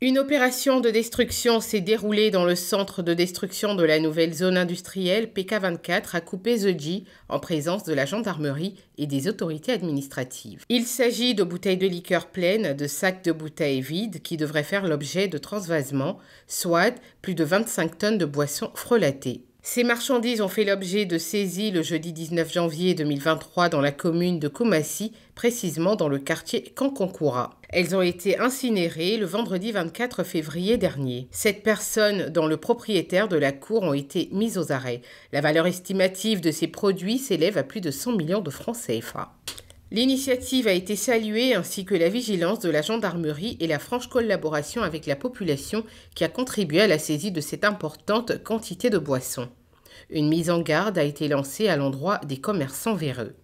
Une opération de destruction s'est déroulée dans le centre de destruction de la nouvelle zone industrielle PK24 à Coupé-Zeji en présence de la gendarmerie et des autorités administratives. Il s'agit de bouteilles de liqueur pleines, de sacs de bouteilles vides qui devraient faire l'objet de transvasement, soit plus de 25 tonnes de boissons frelatées. Ces marchandises ont fait l'objet de saisies le jeudi 19 janvier 2023 dans la commune de Koumassi, précisément dans le quartier Kankonkura. Elles ont été incinérées le vendredi 24 février dernier. Sept personnes, dont le propriétaire de la cour, ont été mises aux arrêts. La valeur estimative de ces produits s'élève à plus de 100 millions de francs CFA. L'initiative a été saluée ainsi que la vigilance de la gendarmerie et la franche collaboration avec la population qui a contribué à la saisie de cette importante quantité de boissons. Une mise en garde a été lancée à l'endroit des commerçants véreux.